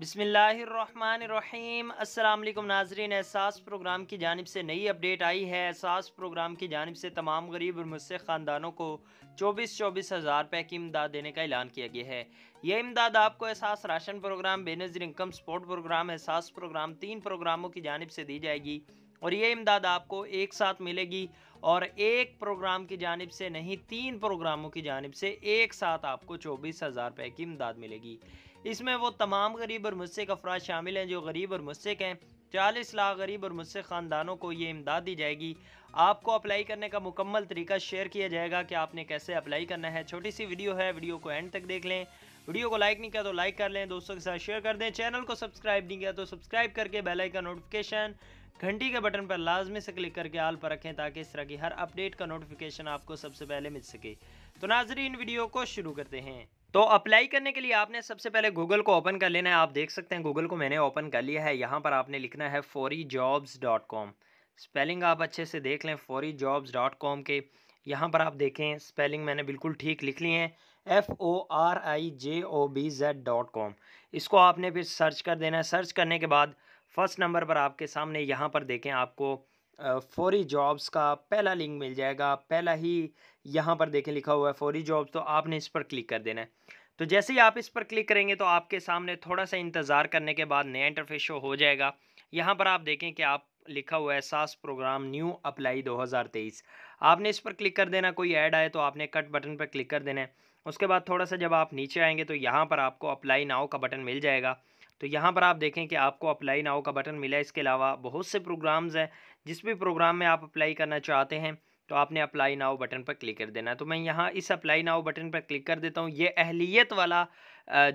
बिसमीम अल्लाम नाजरीन एहसास प्रोग्राम की जानब से नई अपडेट आई है एहसास प्रोग्राम की जानब से तमाम गरीब और मुस्से ख़ानदानों को चौबीस चौबीस हज़ार रुपये की इमदाद देने का ऐलान किया गया है यह इमदाद आपको Ehsaas ration program Benazir income support program Ehsaas program तीन प्रोग्रामों की जानब से दी जाएगी और ये इमदाद आपको एक साथ मिलेगी और एक प्रोग्राम की जानब से नहीं तीन प्रोग्रामों की जानब से एक साथ आपको चौबीस हज़ार रुपये की इमदाद मिलेगी इसमें वो तमाम गरीब और मुस्क अफराज शामिल हैं जो गरीब और मुस्क हैं चालीस लाख गरीब और मुस्से ख़ानदानों को ये इमदाद दी जाएगी आपको अप्लाई करने का मुकम्मल तरीका शेयर किया जाएगा कि आपने कैसे अप्लाई करना है छोटी सी वीडियो है वीडियो को एंड तक देख लें वीडियो को लाइक नहीं किया तो लाइक कर लें दोस्तों के साथ शेयर कर दें चैनल को सब्सक्राइब नहीं किया तो सब्सक्राइब करके बेल आइकन नोटिफिकेशन घंटी के बटन पर लाजमी से क्लिक करके आल पर रखें ताकि इस तरह की हर अपडेट का नोटिफिकेशन आपको सबसे पहले मिल सके तो नाजरीन वीडियो को शुरू करते हैं तो अप्लाई करने के लिए आपने सबसे पहले गूगल को ओपन कर लेना है आप देख सकते हैं गूगल को मैंने ओपन कर लिया है यहाँ पर आपने लिखना है Fori jobs dot com spelling आप अच्छे से देख लें फोरी जॉब्स डॉट कॉम के यहाँ पर आप देखें स्पेलिंग मैंने बिल्कुल ठीक लिख ली है F O R I J O B Z dot com इसको आपने फिर सर्च कर देना है सर्च करने के बाद फर्स्ट नंबर पर आपके सामने यहाँ पर देखें आपको फौरी जॉब्स का पहला लिंक मिल जाएगा पहला ही यहाँ पर देखें लिखा हुआ है फौरी जॉब्स तो आपने इस पर क्लिक कर देना है तो जैसे ही आप इस पर क्लिक करेंगे तो आपके सामने थोड़ा सा इंतज़ार करने के बाद नया इंटरफेस शो हो जाएगा यहाँ पर आप देखें कि आप लिखा हुआ है सास प्रोग्राम न्यू अप्लाई 2023 आपने इस पर क्लिक कर देना कोई ऐड आए तो आपने कट बटन पर क्लिक कर देना है उसके बाद थोड़ा सा जब आप नीचे आएंगे तो यहाँ पर आपको अप्लाई नाव का बटन मिल जाएगा तो यहाँ पर आप देखें कि आपको अप्लाई नाव का बटन मिला इसके अलावा बहुत से प्रोग्राम्स हैं जिस भी प्रोग्राम में आप अप्लाई करना चाहते हैं तो आपने अप्लाई नाउ बटन पर क्लिक कर देना है तो मैं यहाँ इस अप्लाई नाउ बटन पर क्लिक कर देता हूँ ये अहलीत वाला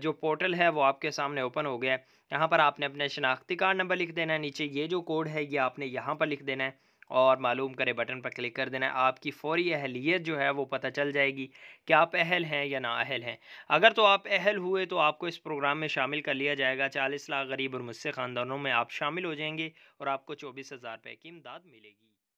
जो पोर्टल है वो आपके सामने ओपन हो गया है यहाँ पर आपने अपने शनाख्ती कार्ड नंबर लिख देना है नीचे ये जो कोड है ये आपने यहाँ पर लिख देना है और मालूम करें बटन पर क्लिक कर देना है आपकी फौरी अहलीत जो है वो पता चल जाएगी कि आप अहल हैं या ना अहल हैं अगर तो आप अहल हुए तो आपको इस प्रोग्राम में शामिल कर लिया जाएगा चालीस लाख गरीब और मुझसे ख़ानदानों में आप शामिल हो जाएंगे और आपको चौबीस हज़ार रुपये की इमदाद मिलेगी